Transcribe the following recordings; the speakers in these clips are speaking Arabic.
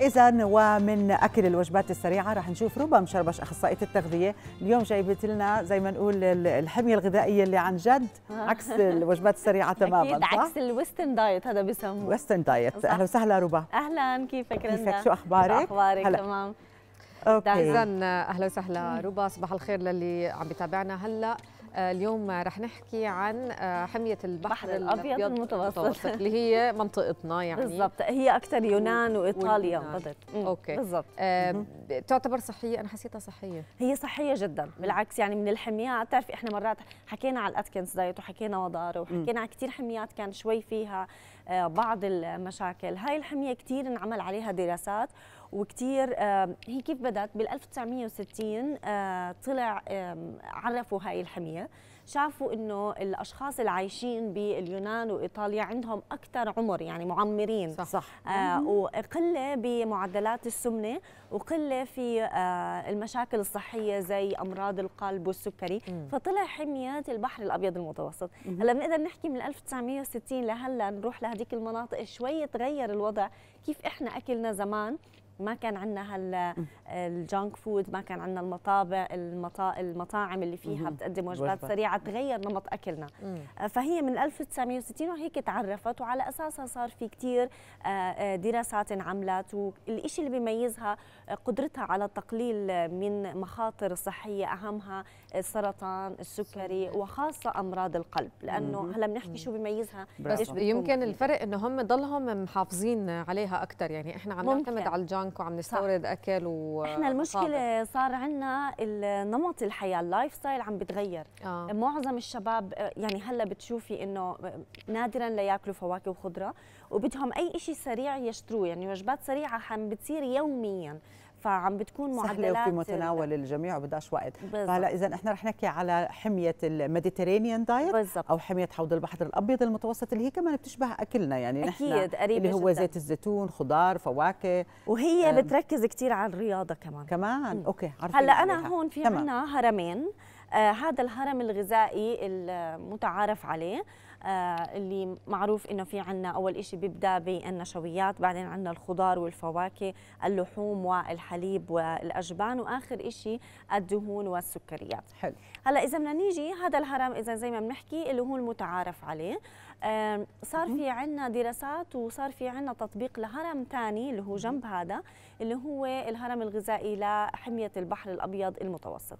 إذا ومن أكل الوجبات السريعة رح نشوف ربا مشربش أخصائية التغذية اليوم جايبت لنا زي ما نقول الحمية الغذائية اللي عن جد آه. عكس الوجبات السريعة تماما أكيد عكس الويسترن دايت هذا بسموه ويسترن دايت أهلا وسهلا ربا أهلا كيفك رندا كيفك شو أخبارك؟ أخبارك تمام اوكي اذا اهلا وسهلا ربا صباح الخير للي عم بيتابعنا هلا آه، اليوم رح نحكي عن آه، حمية البحر الأبيض المتوسط, المتوسط اللي هي منطقتنا يعني بالضبط هي أكثر يونان وإيطاليا بالضبط أوكي بالضبط آه، تعتبر صحية أنا حسيتها صحية هي صحية جدا بالعكس يعني من الحميات بتعرفي إحنا مرات حكينا على الأتكنز دايت وحكينا وضاره وحكينا على كثير حميات كان شوي فيها بعض المشاكل هاي الحمية كثير انعمل عليها دراسات وكثير هي كيف بدات بال 1960 آه، طلع عرفوا هاي الحميه شافوا انه الاشخاص اللي عايشين باليونان وايطاليا عندهم اكثر عمر يعني معمرين صح, صح. آه وقله بمعدلات السمنه وقله في آه المشاكل الصحيه زي امراض القلب والسكري مم. فطلع حميه البحر الابيض المتوسط هلا بنقدر نحكي من 1960 لهلا نروح لهذيك المناطق شوي تغير الوضع كيف احنا اكلنا زمان ما كان عندنا الجانك فود ما كان عندنا المطابع المطا... المطاعم اللي فيها بتقدم وجبات سريعه تغير نمط اكلنا آه، فهي من 1960 وهيك تعرفت وعلى اساسها صار في كثير آه، آه، دراسات انعملت والشيء اللي بيميزها قدرتها على التقليل من مخاطر صحيه اهمها السرطان السكري وخاصه امراض القلب لانه هلا بنحكي شو بيميزها بس يمكن الفرق انه هم ضلهم محافظين عليها اكثر يعني احنا عم نعتمد على الجانك عنكم عم نستورد صح. اكل و احنا المشكله صار عندنا النمط الحياه اللايف ستايل عم بتغير آه. معظم الشباب يعني هلا بتشوفي انه نادرا لياكلوا فواكه وخضره وبدهم اي شيء سريع يشتروه يعني وجبات سريعه عم بتصير يوميا فعم بتكون معدلات سهله وفي متناول الجميع وبدهاش وقت فهلا اذا احنا رح نحكي على حميه الميديترينيان دايت بالزبط. او حميه حوض البحر الابيض المتوسط اللي هي كمان بتشبه اكلنا يعني أكيد نحن قريبة اللي هو جداً. زيت الزيتون خضار فواكه وهي بتركز كثير على الرياضه كمان كمان م. اوكي هلا انا هون في عنا هرمين آه، هذا الهرم الغذائي المتعارف عليه آه، اللي معروف انه في عنا اول شيء بيبدا بالنشويات بعدين عنا الخضار والفواكه اللحوم والحليب والاجبان واخر شيء الدهون والسكريات حلو هلا اذا بدنا نيجي هذا الهرم اذا زي ما بنحكي اللي هو المتعارف عليه صار في عنا دراسات وصار في عنا تطبيق لهرم ثاني اللي هو جنب هذا اللي هو الهرم الغذائي لحميه البحر الابيض المتوسط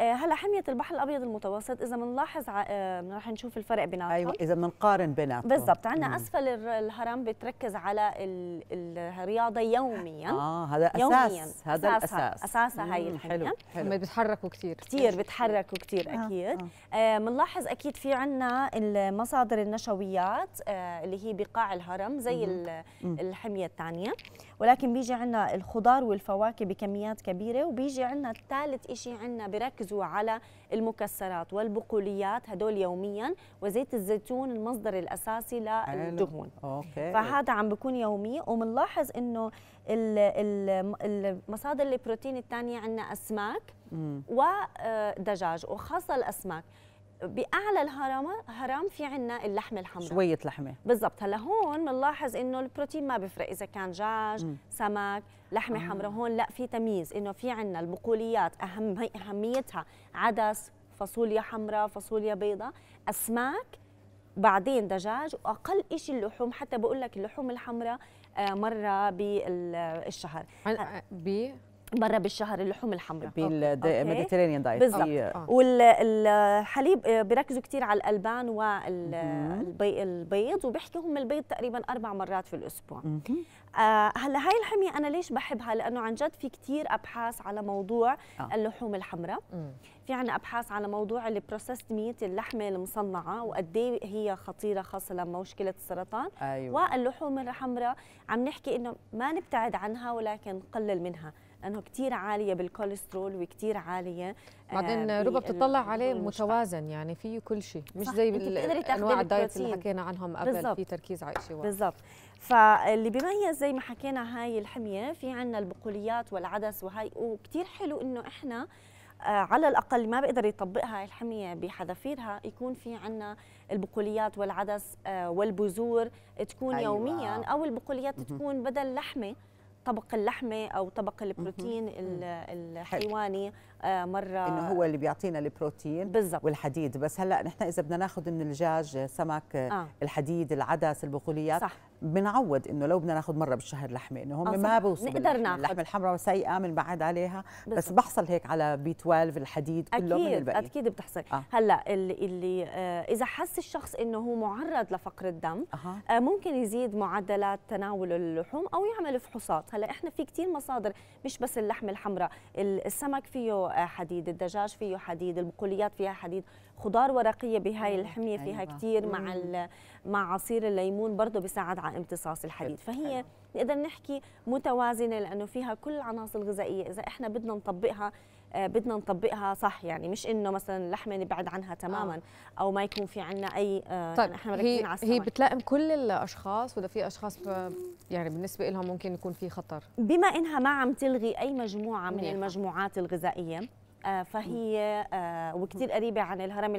آه، هلا حميه البحر الابيض المتوسط اذا بنلاحظ آه، رح نشوف الفرق بيناتهم ايوه اذا بنقارن بيناتهم بالضبط عندنا اسفل الهرم بتركز على الرياضه يوميا اه هذا اساس يومياً. هذا الاساس اساسها هي الحميه حلو حلو بيتحركوا كثير كثير بيتحركوا كثير آه، اكيد بنلاحظ آه. آه اكيد في عندنا مصادر النشويات آه اللي هي بقاع الهرم زي الحميه الثانيه ولكن بيجي عندنا الخضار والفواكه بكميات كبيره وبيجي عندنا ثالث شيء عندنا بركز يركزوا على المكسرات والبقوليات هدول يوميا وزيت الزيتون المصدر الاساسي للدهون أوكي. فهذا عم بكون يومي وبنلاحظ انه المصادر البروتين الثانيه عندنا اسماك ودجاج آه، وخاصه الاسماك باعلى الهرم هرم في عنا اللحمه الحمراء شويه لحمه بالضبط هلا هون بنلاحظ انه البروتين ما بيفرق اذا كان دجاج سمك لحمه آه. حمراء هون لا في تمييز انه في عنا البقوليات اهم اهميتها عدس فاصوليا حمراء فاصوليا بيضاء اسماك بعدين دجاج واقل شيء اللحوم حتى بقول لك اللحوم الحمراء آه، مره بالشهر آه، ب مره بالشهر اللحوم الحمراء بالميديترينيان دايت بالضبط إيه. آه. والحليب آه، بيركزوا كثير على الالبان والبيض وبيحكوا هم البيض تقريبا اربع مرات في الاسبوع آه هلا هاي الحميه انا ليش بحبها لانه عن جد في كثير ابحاث على موضوع آه. اللحوم الحمراء في عنا ابحاث على موضوع البروسيس ميت اللحمه المصنعه وقد إيه هي خطيره خاصه لما مشكله السرطان أيوة. واللحوم الحمراء عم نحكي انه ما نبتعد عنها ولكن نقلل منها لانه كثير عاليه بالكوليسترول وكثير عاليه آه، بعدين ربا بتطلع عليه متوازن يعني فيه كل شيء مش زي انواع الدايت اللي حكينا عنهم قبل بالزبط. في تركيز على شيء واحد بالضبط فاللي بيميز زي ما حكينا هاي الحميه في عندنا البقوليات والعدس وهي وكثير حلو انه احنا آه، على الاقل ما بقدر يطبقها الحميه بحذافيرها يكون في عندنا البقوليات والعدس آه، والبذور تكون أيوة. يوميا او البقوليات تكون بدل لحمه طبق اللحمه او طبق البروتين الحيواني آه، مره انه هو اللي بيعطينا البروتين بالزبط. والحديد بس هلا نحن اذا بدنا ناخذ من الدجاج آه، سمك آه،, آه. الحديد العدس البقوليات صح. بنعود انه لو بدنا ناخذ مره بالشهر لحمه انه هم آه، ما بوصلوا نقدر ناخذ اللحمه الحمراء سيئه بنبعد عليها بالزبط. بس بحصل هيك على بي 12 الحديد كله أكيد من البقيه اكيد بتحصل آه. هلا اللي, اللي آه اذا حس الشخص انه هو معرض لفقر الدم آه. آه ممكن يزيد معدلات تناول اللحوم او يعمل فحوصات هلا احنا في كثير مصادر مش بس اللحمه الحمراء السمك فيه آه، حديد الدجاج فيه حديد البقوليات فيها حديد خضار ورقيه بهاي أيوة، الحميه فيها أيوة. كثير مع مع عصير الليمون برضه بيساعد على امتصاص الحديد فهي نقدر نحكي متوازنه لانه فيها كل العناصر الغذائيه اذا احنا بدنا نطبقها آه، بدنا نطبقها صح يعني مش انه مثلا اللحمه نبعد عنها تماما آه. او ما يكون في عندنا اي آه، طيب يعني احنا مركزين على هي بتلائم كل الاشخاص ولا في اشخاص يعني بالنسبه لهم ممكن يكون في خطر بما انها ما عم تلغي اي مجموعه من المجموعات الغذائيه آه، فهي آه، وكثير قريبه عن الهرم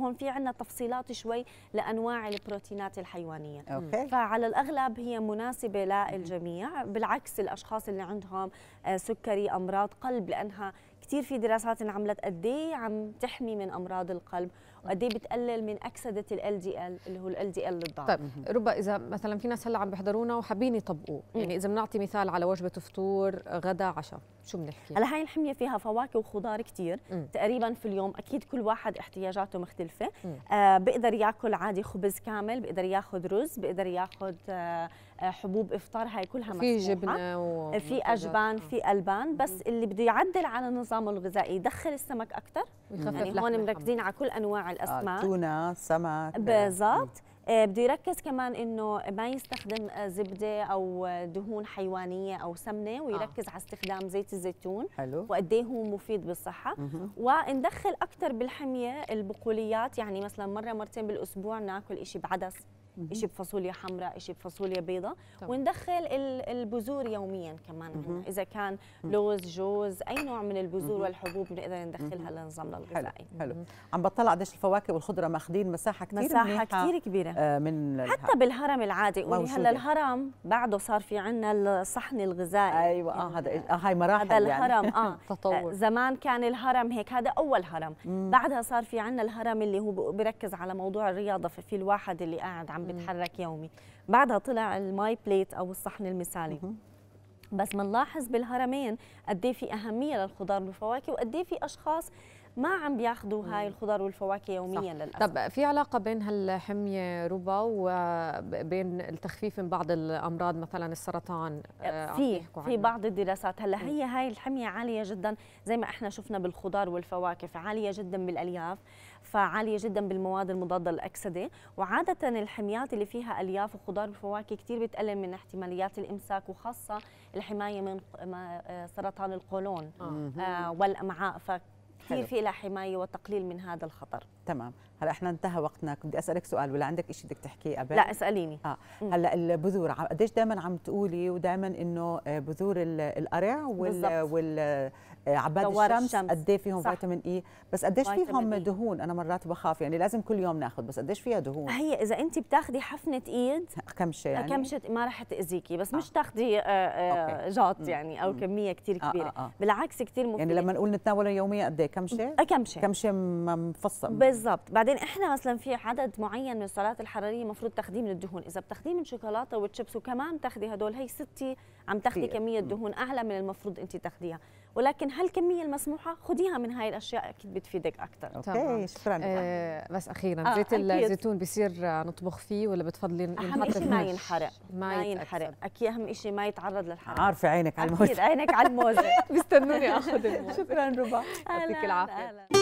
هون في عندنا تفصيلات شوي لانواع البروتينات الحيوانيه أوكي. فعلى الاغلب هي مناسبه للجميع بالعكس الاشخاص اللي عندهم آه، سكري امراض قلب لانها كثير في دراسات انعملت قد إيه عم تحمي من امراض القلب وقد ايه بتقلل من اكسده ال دي ال اللي هو ال دي ال الضار طيب ربا اذا مثلا في ناس هلا عم بيحضرونا وحابين يطبقوه يعني اذا بنعطي مثال على وجبه فطور غدا عشاء شو بنحكي هلا هاي الحميه فيها فواكه وخضار كثير تقريبا في اليوم اكيد كل واحد احتياجاته مختلفه آه بقدر ياكل عادي خبز كامل بقدر ياخذ رز بقدر ياخذ آه آه، حبوب افطار هاي كلها مسموحه في جبنه و... في اجبان آه. في البان بس اللي بده يعدل على نظامه الغذائي يدخل السمك اكثر يعني هون مركزين على كل انواع آه، الاسماك تونه سمك بالضبط بده يركز كمان انه ما يستخدم زبده او دهون حيوانيه او سمنه ويركز آه. على استخدام زيت الزيتون حلو وقد ايه هو مفيد بالصحه مه. وندخل اكثر بالحميه البقوليات يعني مثلا مره مرتين بالاسبوع ناكل شيء بعدس شيء بفاصوليا حمراء شيء بفاصوليا بيضاء وندخل البذور يوميا كمان مم. يعني اذا كان لوز جوز اي نوع من البذور والحبوب بنقدر ندخلها للنظام الغذائي حلو حلو عم بطلع قديش الفواكه والخضره ماخذين مساحه كثير مساحه كثير كبيره آه من حتى بالهرم العادي قولي هلا الهرم بعده صار في عندنا الصحن الغذائي ايوه اه هذا آه هاي مراحل هذا يعني الهرم اه تطور آه، زمان كان الهرم هيك هذا اول هرم بعدها صار في عندنا الهرم اللي هو بركز على موضوع الرياضه ففي الواحد اللي قاعد عم بتحرك يومي بعدها طلع الماي بليت او الصحن المثالي بس بنلاحظ بالهرمين قد إيه في اهميه للخضار والفواكه وقد إيه في اشخاص ما عم بياخذوا هاي الخضار والفواكه يوميا صح. للاسف طب في علاقه بين هالحميه ربا وبين التخفيف من بعض الامراض مثلا السرطان آه، في في بعض الدراسات هلا هي هاي الحميه عاليه جدا زي ما احنا شفنا بالخضار والفواكه فعاليه جدا بالالياف فعاليه جدا بالمواد المضاده للاكسده وعاده الحميات اللي فيها الياف وخضار وفواكه كثير بتقلل من احتماليات الامساك وخاصه الحمايه من آه، سرطان القولون آه. آه والامعاء فك كيف حلو. حمايه وتقليل من هذا الخطر تمام هلا احنا انتهى وقتنا بدي اسالك سؤال ولا عندك شيء بدك تحكيه قبل لا اساليني اه هلا البذور قديش دائما عم تقولي ودائما انه بذور القرع وال, وال آه، عباد الشمس, الشمس. قد ايه فيهم صح. فيتامين اي بس قديش فيهم إيه. دهون انا مرات بخاف يعني لازم كل يوم ناخذ بس قديش فيها دهون هي اذا انت بتاخذي حفنه ايد كمشه يعني كمشه ما راح تاذيكي بس آه. مش تاخذي جاط يعني او كميه كثير آه، كبيره آه آه آه. بالعكس كثير مفيد يعني لما نقول نتناوله يوميا قد ايه كمشه أه، كمشه كمشه مفصل بالضبط بعدين احنا مثلا في عدد معين من السعرات الحراريه المفروض تاخذيه من الدهون اذا بتاخذيه من شوكولاته وتشيبس وكمان تاخذي هدول هي ستي عم تاخذي كميه دهون اعلى من المفروض انت تاخذيها ولكن هالكميه المسموحه خديها من هاي الاشياء اكيد بتفيدك اكثر اوكي شكرا آه بس اخيرا آه زيت الزيتون بصير آه، نطبخ فيه ولا بتفضلي اهم شيء ما ينحرق ما ينحرق اكيد اهم شيء ما يتعرض للحرق عارفه عينك على الموزه اكيد عينك على الموزه بيستنوني اخذ الموزه شكرا ربا يعطيك العافيه